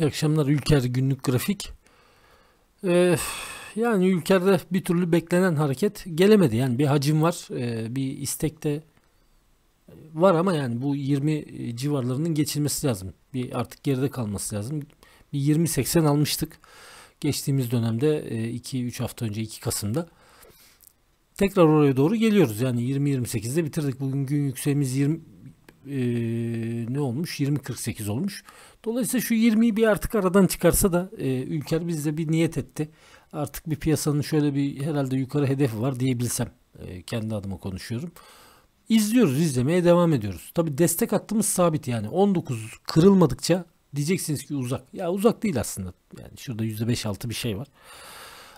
İyi akşamlar Ülker günlük grafik. Ee, yani Ülker'de bir türlü beklenen hareket gelemedi. Yani bir hacim var, ee, bir istek de var ama yani bu 20 e, civarlarının geçilmesi lazım. Bir artık geride kalması lazım. Bir 20-80 almıştık geçtiğimiz dönemde 2-3 e, hafta önce 2 Kasım'da. Tekrar oraya doğru geliyoruz. Yani 20-28'de bitirdik. Bugün gün yükseğimiz 20 ne olmuş? 20.48 olmuş. Dolayısıyla şu 20'yi bir artık aradan çıkarsa da e, Ülker bizde bir niyet etti. Artık bir piyasanın şöyle bir herhalde yukarı hedefi var diyebilsem e, kendi adıma konuşuyorum. İzliyoruz, izlemeye devam ediyoruz. Tabi destek hattımız sabit yani 19 kırılmadıkça diyeceksiniz ki uzak. Ya uzak değil aslında. Yani şurada %5-6 bir şey var.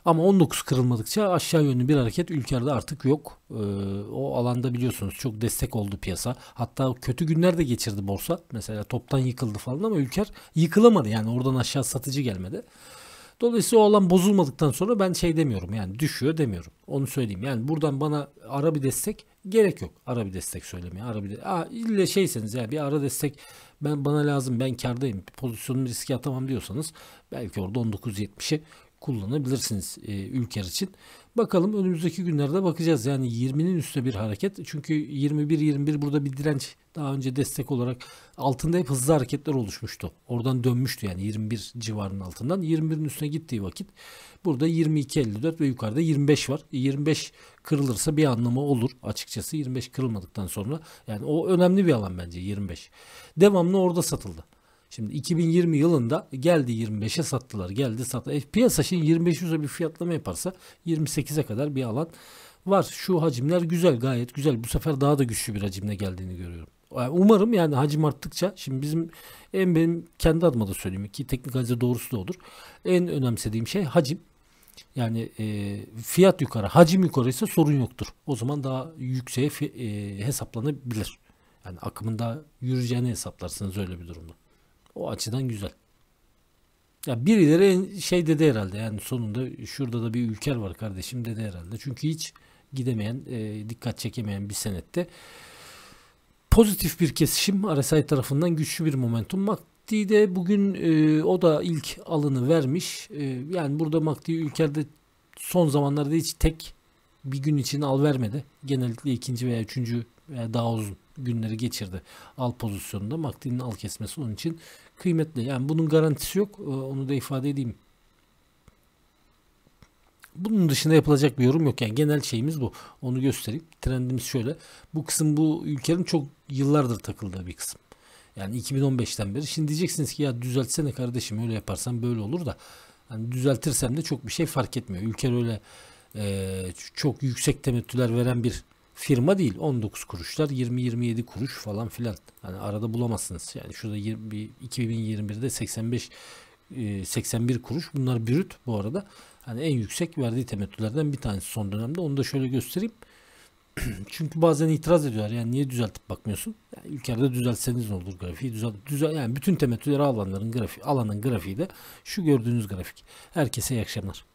Ama 19 kırılmadıkça aşağı yönlü bir hareket ülkede artık yok. E, o alanda biliyorsunuz çok destek oldu piyasa. Hatta kötü günler de geçirdi borsa. Mesela toptan yıkıldı falan ama ülker yıkılamadı. Yani oradan aşağı satıcı gelmedi. Dolayısıyla o alan bozulmadıktan sonra ben şey demiyorum yani düşüyor demiyorum. Onu söyleyeyim. Yani buradan bana ara bir destek gerek yok. Ara bir destek söylemeye. Ara bir de Aa, ille şeyseniz yani bir ara destek ben bana lazım ben kardayım pozisyonumu riske atamam diyorsanız belki orada 19.70'i kullanabilirsiniz e, ülker için. Bakalım önümüzdeki günlerde bakacağız. Yani 20'nin üstüne bir hareket. Çünkü 21-21 burada bir direnç daha önce destek olarak altında hep hızlı hareketler oluşmuştu. Oradan dönmüştü yani 21 civarının altından. 21'in üstüne gittiği vakit burada 22, 54 ve yukarıda 25 var. 25 e, kırılırsa bir anlamı olur açıkçası. 25 kırılmadıktan sonra yani o önemli bir alan bence 25. Devamlı orada satıldı. Şimdi 2020 yılında geldi 25'e sattılar. Geldi sattı. E, piyasa şimdi 25 bir fiyatlama yaparsa 28'e kadar bir alan var. Şu hacimler güzel gayet güzel. Bu sefer daha da güçlü bir hacimle geldiğini görüyorum. E, umarım yani hacim arttıkça şimdi bizim en benim kendi adıma da söyleyeyim ki teknik analizde doğrusu da olur. En önemsediğim şey hacim. Yani e, fiyat yukarı, hacim yukarı ise sorun yoktur. O zaman daha yükseğe e, hesaplanabilir. Yani akımında yürüyeceğini hesaplarsınız öyle bir durumda. O açıdan güzel. Ya birileri şey dedi herhalde yani sonunda şurada da bir ülker var kardeşim dedi herhalde. Çünkü hiç gidemeyen, e, dikkat çekemeyen bir senette pozitif bir kesişim RSI tarafından güçlü bir momentum. MACD de bugün e, o da ilk alını vermiş. E, yani burada MACD ülkerde son zamanlarda hiç tek bir gün için al vermedi. Genellikle ikinci veya üçüncü veya daha uzun günleri geçirdi al pozisyonunda. Maktin'in al kesmesi onun için kıymetli. Yani bunun garantisi yok. Ee, onu da ifade edeyim. Bunun dışında yapılacak bir yorum yok. Yani genel şeyimiz bu. Onu göstereyim. Trendimiz şöyle. Bu kısım bu ülkenin çok yıllardır takıldığı bir kısım. Yani 2015'ten beri. Şimdi diyeceksiniz ki ya düzeltsene kardeşim öyle yaparsan böyle olur da. Yani düzeltirsem de çok bir şey fark etmiyor. Ülke öyle e, çok yüksek temettüler veren bir firma değil 19 kuruşlar 20-27 kuruş falan filan. Hani arada bulamazsınız. Yani şurada 20, 2021'de 85 81 kuruş. Bunlar brüt bu arada. Hani en yüksek verdiği temettülerden bir tanesi son dönemde. Onu da şöyle göstereyim. Çünkü bazen itiraz ediyorlar. Yani niye düzeltip bakmıyorsun? Yani ülkede düzeltseniz ne olur grafiği? Düzelt, düzel, yani bütün temettüleri alanların grafiği, alanın grafiği de şu gördüğünüz grafik. Herkese iyi akşamlar.